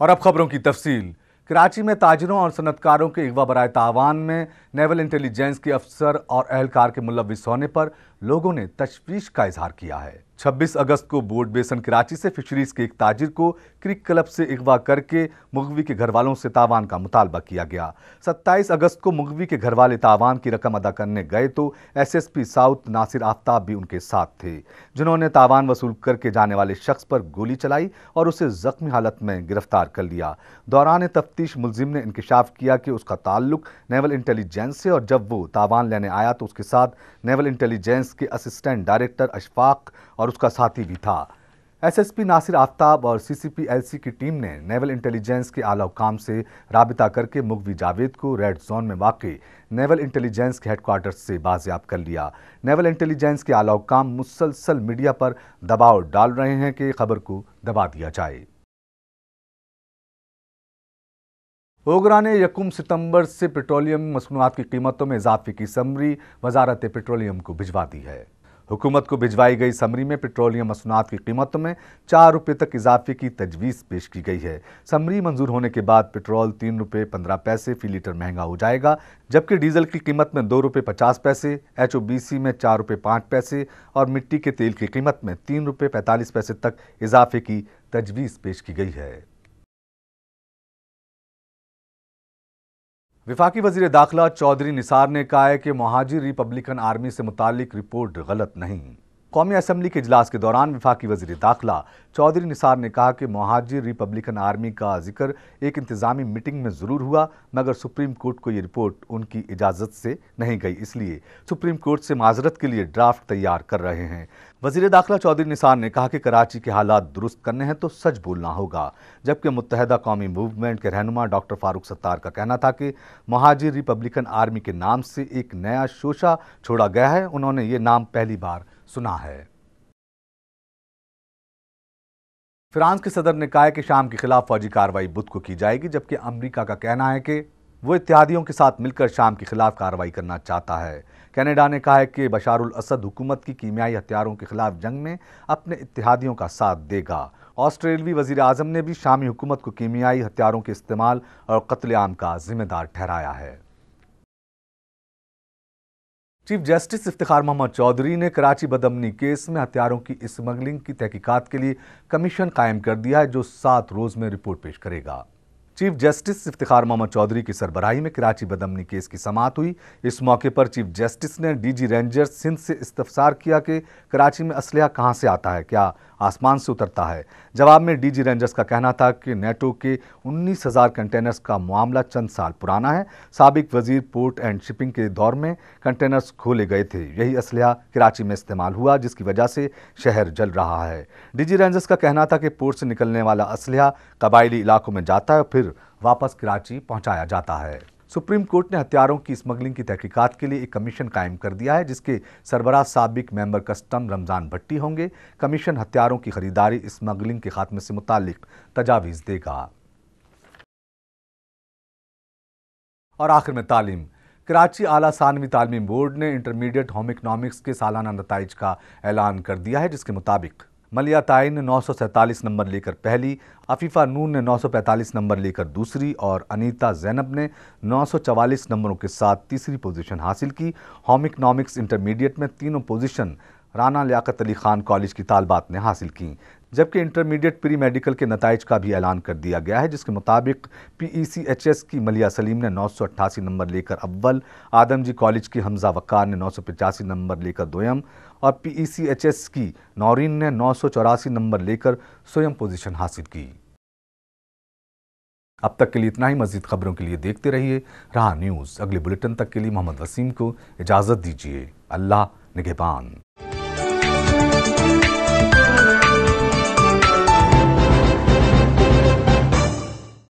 और अब खबरों की तफसील कराची में ताजरों और सनतकारों के अगवा बरए तावान में नेवल इंटेलिजेंस के अफसर और अहलकार के मुलविस होने पर लोगों ने तशवीश का इजहार किया है 26 अगस्त को बोर्ड बेसन कराची से फिशरीज के एक ताजिर को क्रिक क्लब से अगवा करके मुगवी के घर वालों से तावान का मुतालबा किया गया 27 अगस्त को मुगवी के घर वाले तावान की रकम अदा करने गए तो एसएसपी साउथ नासिर आफ्ताब भी उनके साथ थे जिन्होंने तावान वसूल करके जाने वाले शख्स पर गोली चलाई और उसे जख्मी हालत में गिरफ्तार कर लिया दौरान तफ्तीश मुलजिम ने इंकशाफ किया कि उसका ताल्लुक नेवल इंटेलिजेंस से और जब वो तावान लेने आया तो उसके साथ नेवल इंटेलिजेंस के असिस्टेंट डायरेक्टर अशफाक और उसका साथी भी था एसएसपी नासिर आफ्ताब और एलसी की टीम ने नेवल इंटेलिजेंस के आला काम से रबता करके मुगवी जावेद को रेड जोन में वाकई नेवल इंटेलिजेंस के हेडक्वार्टर से बाजियाब कर लिया नेवल इंटेलिजेंस के आला काम मुसलसल मीडिया पर दबाव डाल रहे हैं कि खबर को दबा दिया जाए ओगरा ने यकुम सितंबर से पेट्रोलियम मसनूआत की कीमतों में इजाफे की समरी वजारत पेट्रोलियम को भिजवा दी है हुकूमत को भिजवाई गई समरी में पेट्रोलियम मसनूआत की कीमतों में चार रुपये तक इजाफे की तजवीज़ पेश की गई है समरी मंजूर होने के बाद पेट्रोल तीन रुपये पंद्रह पैसे फी लीटर महंगा हो जाएगा जबकि डीजल की कीमत में दो रुपये पचास पैसे एच ओ बी सी में चार रुपये पाँच पैसे और मिट्टी के तेल की कीमत में तीन रुपये पैंतालीस पैसे तक इजाफे की तजवीज़ पेश की गई है विफाकी वजीर दाखिला चौधरी निसार ने कहा है कि महाजिर रिपब्लिकन आर्मी से मुतालिक रिपोर्ट गलत नहीं कौमी असम्बली के इजलास के दौरान विफाकी वजी दाखिला चौधरी निसार ने कहा कि महाजिर रिपब्लिकन आर्मी का जिक्र एक इंतजामी मीटिंग में ज़रूर हुआ मगर सुप्रीम कोर्ट को ये रिपोर्ट उनकी इजाज़त से नहीं गई इसलिए सुप्रीम कोर्ट से माजरत के लिए ड्राफ्ट तैयार कर रहे हैं वजीर दाखिला चौधरी निसार ने कहा कि कराची के हालात दुरुस्त करने हैं तो सच बोलना होगा जबकि मुतहदा कौमी मूवमेंट के रहनुमा डॉक्टर फारूक सत्तार का कहना था कि महाजिर रिपब्लिकन आर्मी के नाम से एक नया शोशा छोड़ा गया है उन्होंने ये नाम पहली बार सुना है फ्रांस के सदर ने कहा है कि शाम के खिलाफ फौजी कार्रवाई बुध को की जाएगी जबकि अमेरिका का कहना है कि वो इत्यादियों के साथ मिलकर शाम के खिलाफ कार्रवाई करना चाहता है कनाडा ने कहा है कि बशारुल असद हुकूमत की कीमियाई हथियारों के खिलाफ जंग में अपने इत्यादियों का साथ देगा ऑस्ट्रेलवी वजीर अजम ने भी शामी हुकूमत को कीमियाई हथियारों के इस्तेमाल और कत्लेआम का जिम्मेदार ठहराया है चीफ जस्टिस इफ्तार मोहम्मद चौधरी ने कराची बदमनी केस में हथियारों की स्मगलिंग की तहकीकत के लिए कमीशन कायम कर दिया है जो सात रोज में रिपोर्ट पेश करेगा चीफ जस्टिस इफ्तार मोहम्मद चौधरी की सरबराही में कराची बदमनी केस की समात हुई इस मौके पर चीफ जस्टिस ने डीजी रेंजर सिंध से इस्तफसार किया कि कराची में असलह कहाँ से आता है क्या आसमान से उतरता है जवाब में डीजी रेंजर्स का कहना था कि नेटो के 19,000 कंटेनर्स का मामला चंद साल पुराना है सबक वजीर पोर्ट एंड शिपिंग के दौर में कंटेनर्स खोले गए थे यही असलह कराची में इस्तेमाल हुआ जिसकी वजह से शहर जल रहा है डीजी रेंजर्स का कहना था कि पोर्ट से निकलने वाला असलह कबायली इलाकों में जाता है और फिर वापस कराची पहुँचाया जाता है सुप्रीम कोर्ट ने हथियारों की स्मगलिंग की तहकीकात के लिए एक कमीशन कायम कर दिया है जिसके सरबराह सबक मेंबर कस्टम रमज़ान भट्टी होंगे कमीशन हथियारों की खरीदारी स्मगलिंग के खात्मे से मुतक तजावीज़ देगा और आखिर में तालीम कराची आला सानवी तालीम बोर्ड ने इंटरमीडिएट होम इकनॉमिक्स के सालाना नतज का ऐलान कर दिया है जिसके मुताबिक मलिया ताइन ने 947 नंबर लेकर पहली आफीफा नून ने 945 नंबर लेकर दूसरी और अनीता जैनब ने 944 नंबरों के साथ तीसरी पोजीशन हासिल की होम इकनॉमिक्स इंटरमीडिएट में तीनों पोजीशन राना लियाकत अली खान कॉलेज की तालबात ने हासिल की जबकि इंटरमीडिएट प्री मेडिकल के नतज का भी ऐलान कर दिया गया है जिसके मुताबिक पीईसीएचएस e की मलिया सलीम ने नौ नंबर लेकर अव्वल आदम जी कॉलेज की हमजा वक़ार ने नौ नंबर लेकर दोयम और पीईसीएचएस e की नौरीन ने नौ नंबर लेकर स्वयं पोजीशन हासिल की अब तक के लिए इतना ही मजीद खबरों के लिए देखते रहिए रहा न्यूज़ अगले बुलेटिन तक के लिए मोहम्मद वसीम को इजाज़त दीजिए अल्लाह निगहबान